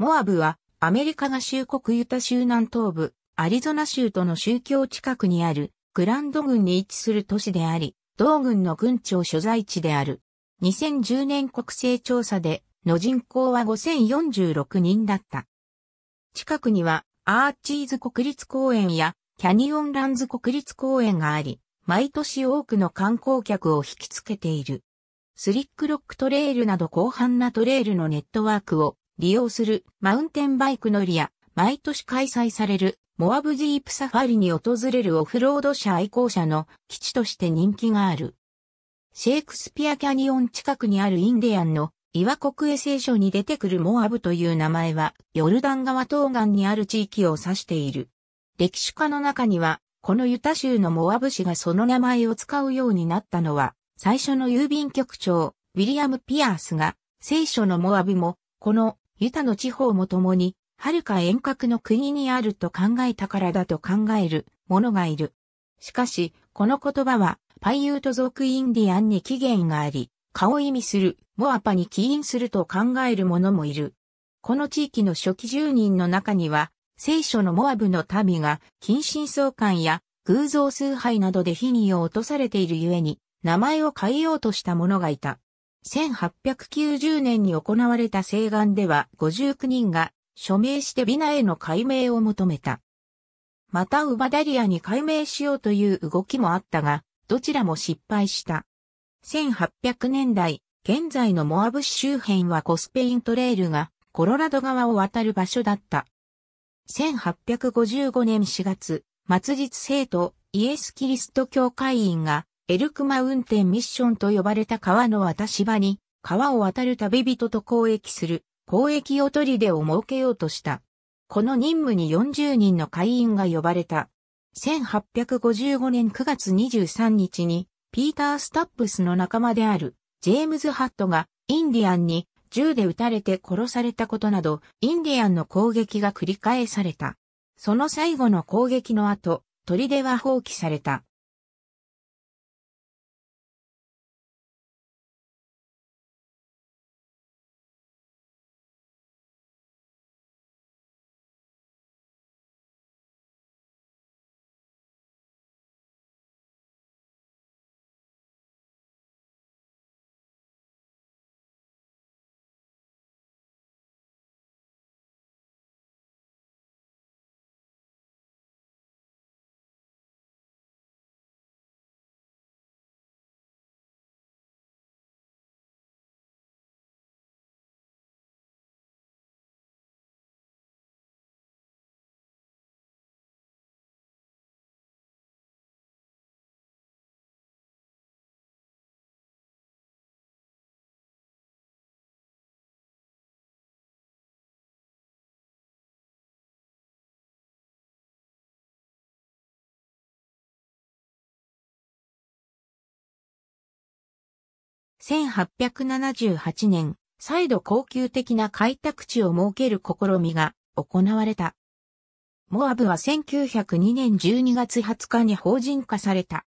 モアブはアメリカ合衆国ユタ州南東部、アリゾナ州との宗教近くにあるグランド郡に位置する都市であり、同郡の郡庁所在地である。2010年国勢調査での人口は5046人だった。近くにはアーチーズ国立公園やキャニオンランズ国立公園があり、毎年多くの観光客を引きつけている。スリックロックトレイルなど広範なトレイルのネットワークを利用するマウンテンバイク乗りや、毎年開催されるモアブジープサファリに訪れるオフロード車愛好者の基地として人気がある。シェイクスピアキャニオン近くにあるインディアンの岩国衛生所に出てくるモアブという名前はヨルダン川東岸にある地域を指している。歴史家の中には、このユタ州のモアブ氏がその名前を使うようになったのは、最初の郵便局長、ウィリアム・ピアースが、聖書のモアブも、このユタの地方も共に、はるか遠隔の国にあると考えたからだと考える者がいる。しかし、この言葉は、パイユート族インディアンに起源があり、顔を意味する、モアパに起因すると考える者もいる。この地域の初期住人の中には、聖書のモアブの民が、近親相関や偶像崇拝などで火にを落とされているゆえに、名前を変えようとした者がいた。1890年に行われた請願では59人が署名してビナへの解明を求めた。またウバダリアに解明しようという動きもあったが、どちらも失敗した。1800年代、現在のモアブ市周辺はコスペイントレールがコロラド川を渡る場所だった。1855年4月、末日生徒イエス・キリスト教会員がエルクマウンテンミッションと呼ばれた川の渡し場に、川を渡る旅人と交易する、交易を取り出を設けようとした。この任務に40人の会員が呼ばれた。1855年9月23日に、ピーター・スタップスの仲間である、ジェームズ・ハットが、インディアンに銃で撃たれて殺されたことなど、インディアンの攻撃が繰り返された。その最後の攻撃の後、砦は放棄された。1878年、再度高級的な開拓地を設ける試みが行われた。モアブは1902年12月20日に法人化された。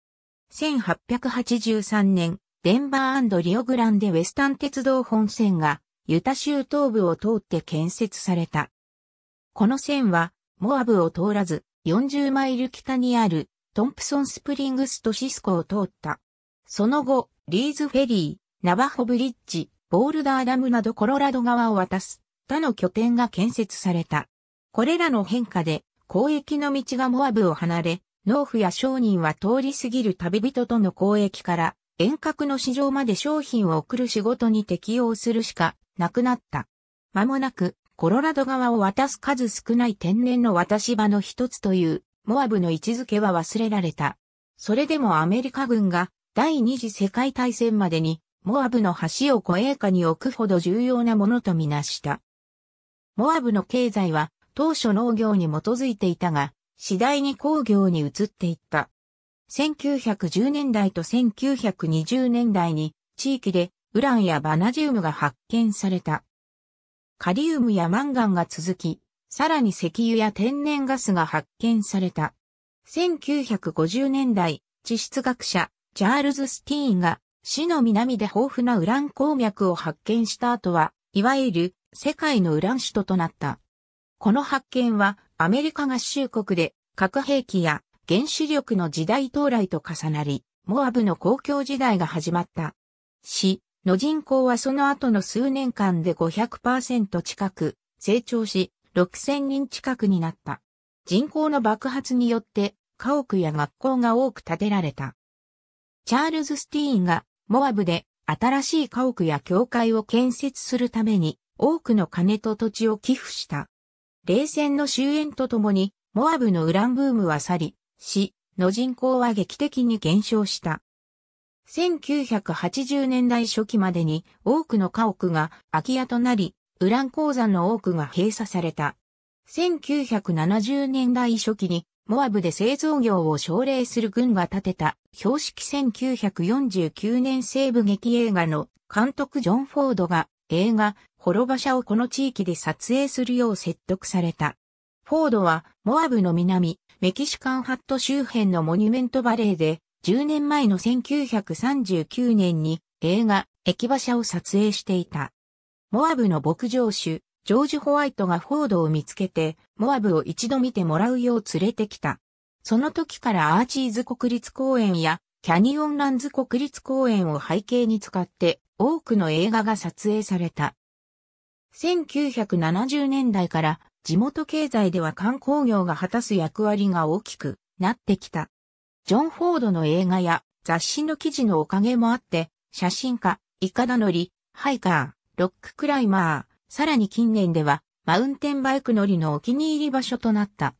1883年、デンバーリオグランデウェスタン鉄道本線がユタ州東部を通って建設された。この線はモアブを通らず40マイル北にあるトンプソンスプリングスとシスコを通った。その後、リーズフェリー、ナバホブリッジ、ボールダーダムなどコロラド側を渡す他の拠点が建設された。これらの変化で交易の道がモアブを離れ、農夫や商人は通り過ぎる旅人との交易から遠隔の市場まで商品を送る仕事に適応するしかなくなった。間もなくコロラド側を渡す数少ない天然の渡し場の一つというモアブの位置づけは忘れられた。それでもアメリカ軍が第二次世界大戦までに、モアブの橋を護衛下に置くほど重要なものとみなした。モアブの経済は当初農業に基づいていたが、次第に工業に移っていった。1910年代と1920年代に地域でウランやバナジウムが発見された。カリウムやマンガンが続き、さらに石油や天然ガスが発見された。1950年代、地質学者、チャールズ・スティーンが死の南で豊富なウラン鉱脈を発見した後は、いわゆる世界のウラン首都となった。この発見はアメリカ合衆国で核兵器や原子力の時代到来と重なり、モアブの公共時代が始まった。死の人口はその後の数年間で500%近く成長し、6000人近くになった。人口の爆発によって家屋や学校が多く建てられた。チャールズ・スティーンがモアブで新しい家屋や教会を建設するために多くの金と土地を寄付した。冷戦の終焉とともにモアブのウランブームは去り、市の人口は劇的に減少した。1980年代初期までに多くの家屋が空き家となり、ウラン鉱山の多くが閉鎖された。1970年代初期にモアブで製造業を奨励する軍が建てた、標識1949年西部劇映画の監督ジョン・フォードが映画、滅場者をこの地域で撮影するよう説得された。フォードはモアブの南、メキシカンハット周辺のモニュメントバレーで10年前の1939年に映画、駅馬車を撮影していた。モアブの牧場主、ジョージ・ホワイトがフォードを見つけて、モアブを一度見てもらうよう連れてきた。その時からアーチーズ国立公園やキャニオンランズ国立公園を背景に使って多くの映画が撮影された。1970年代から地元経済では観光業が果たす役割が大きくなってきた。ジョン・フォードの映画や雑誌の記事のおかげもあって、写真家、イカダノリ、ハイカー、ロッククライマー、さらに近年では、マウンテンバイク乗りのお気に入り場所となった。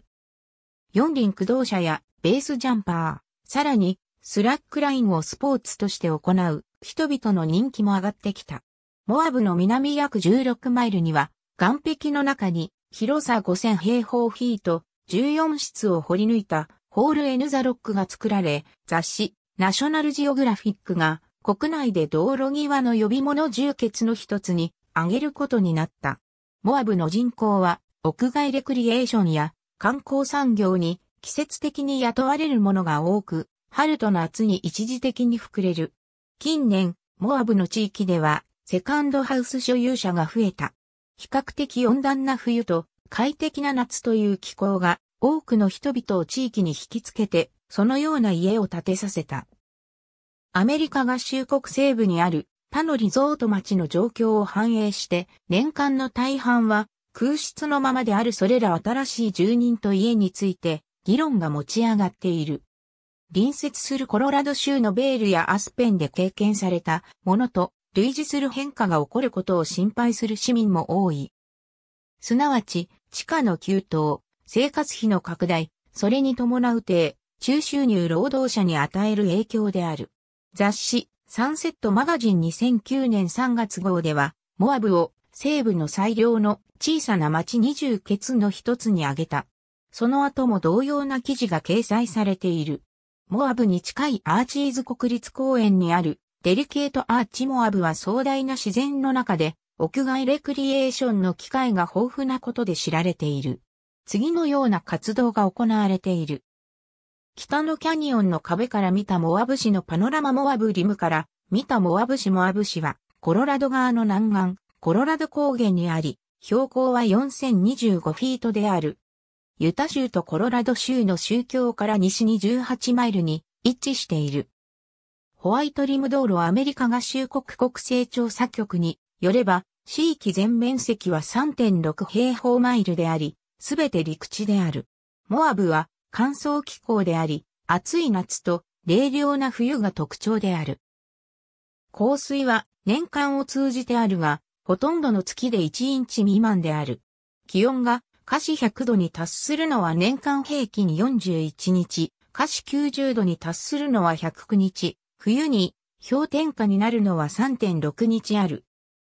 四輪駆動車やベースジャンパー、さらにスラックラインをスポーツとして行う人々の人気も上がってきた。モアブの南約16マイルには、岩壁の中に広さ5000平方フィート14室を掘り抜いたホール・エヌ・ザ・ロックが作られ、雑誌ナショナルジオグラフィックが国内で道路際の呼び物充血の一つに上げることになった。モアブの人口は屋外レクリエーションや観光産業に季節的に雇われるものが多く、春と夏に一時的に膨れる。近年、モアブの地域ではセカンドハウス所有者が増えた。比較的温暖な冬と快適な夏という気候が多くの人々を地域に引きつけて、そのような家を建てさせた。アメリカ合衆国西部にある他のリゾート町の状況を反映して、年間の大半は空室のままであるそれら新しい住人と家について議論が持ち上がっている。隣接するコロラド州のベールやアスペンで経験されたものと類似する変化が起こることを心配する市民も多い。すなわち、地価の急騰、生活費の拡大、それに伴う低、中収入労働者に与える影響である。雑誌、サンセットマガジン2009年3月号では、モアブを西部の最良の小さな町20ケツの一つに挙げた。その後も同様な記事が掲載されている。モアブに近いアーチーズ国立公園にあるデリケートアーチモアブは壮大な自然の中で屋外レクリエーションの機会が豊富なことで知られている。次のような活動が行われている。北のキャニオンの壁から見たモアブ市のパノラマモアブリムから見たモアブ市モアブ市はコロラド側の南岸、コロラド高原にあり、標高は4025フィートである。ユタ州とコロラド州の宗教から西に18マイルに位置している。ホワイトリム道路アメリカ合衆国国勢調査局によれば、地域全面積は3.6平方マイルであり、すべて陸地である。モアブは乾燥気候であり、暑い夏と冷涼な冬が特徴である。降水は年間を通じてあるが、ほとんどの月で1インチ未満である。気温が華氏100度に達するのは年間平均41日、華氏90度に達するのは109日、冬に氷点下になるのは3.6日ある。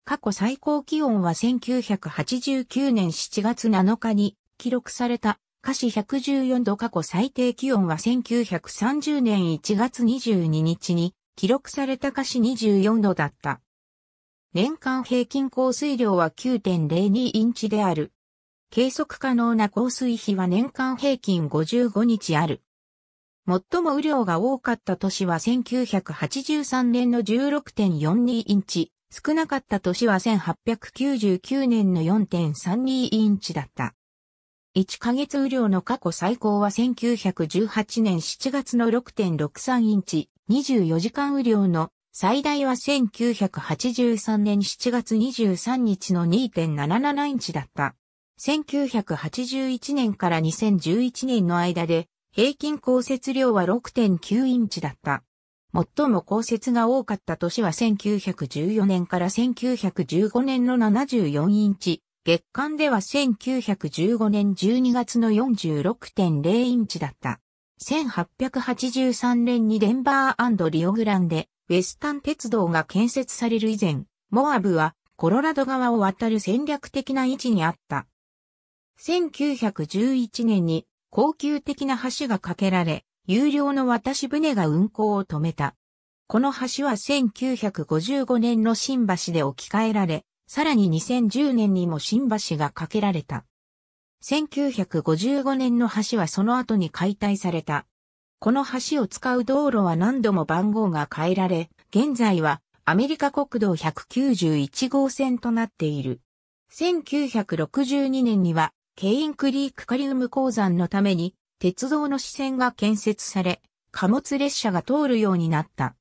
過去最高気温は1989年7月7日に記録された華市114度過去最低気温は1930年1月22日に記録された華市24度だった。年間平均降水量は9.02インチである。計測可能な降水比は年間平均55日ある。最も雨量が多かった年は1983年の16.42インチ、少なかった年は1899年の4.32インチだった。1ヶ月雨量の過去最高は1918年7月の6.63インチ、24時間雨量の最大は1983年7月23日の2.77インチだった。1981年から2011年の間で平均降雪量は6.9インチだった。最も降雪が多かった年は1914年から1915年の74インチ、月間では1915年12月の46.0インチだった。1883年にデンバーリオグランデ、ウェスタン鉄道が建設される以前、モアブはコロラド川を渡る戦略的な位置にあった。1911年に高級的な橋が架けられ、有料の渡し船が運行を止めた。この橋は1955年の新橋で置き換えられ、さらに2010年にも新橋が架けられた。1955年の橋はその後に解体された。この橋を使う道路は何度も番号が変えられ、現在はアメリカ国道191号線となっている。1962年には、ケインクリークカリウム鉱山のために、鉄道の支線が建設され、貨物列車が通るようになった。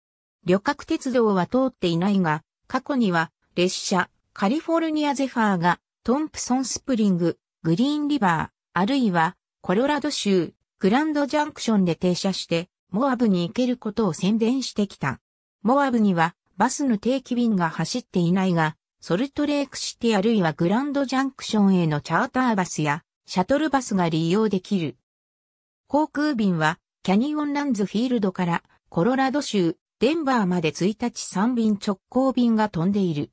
旅客鉄道は通っていないが、過去には、列車、カリフォルニアゼファーがトンプソンスプリング、グリーンリバー、あるいはコロラド州、グランドジャンクションで停車して、モアブに行けることを宣伝してきた。モアブにはバスの定期便が走っていないが、ソルトレークシティあるいはグランドジャンクションへのチャーターバスやシャトルバスが利用できる。航空便はキャニオンランズフィールドからコロラド州、デンバーまで1日3便直行便が飛んでいる。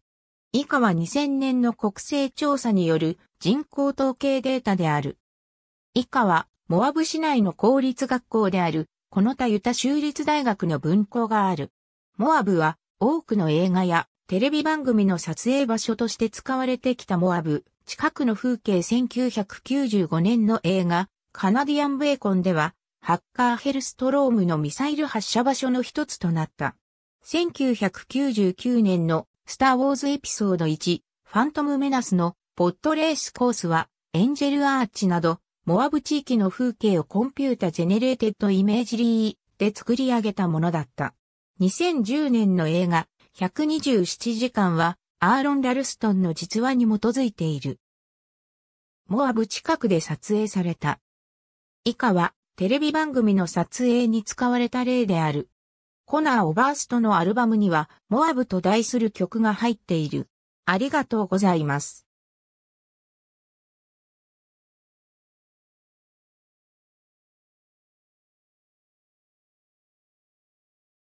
以下は2000年の国勢調査による人口統計データである。以下は、モアブ市内の公立学校である、この他ユタ州立大学の分校がある。モアブは、多くの映画やテレビ番組の撮影場所として使われてきたモアブ、近くの風景1995年の映画、カナディアンベーコンでは、ハッカーヘルストロームのミサイル発射場所の一つとなった。1999年のスター・ウォーズエピソード1、ファントム・メナスのポットレースコースは、エンジェル・アーチなど、モアブ地域の風景をコンピュータジェネレーテッドイメージリーで作り上げたものだった。2010年の映画、127時間は、アーロン・ラルストンの実話に基づいている。モアブ近くで撮影された。以下は、テレビ番組の撮影に使われた例である。コナー・オバーストのアルバムには、モアブと題する曲が入っている。ありがとうございます。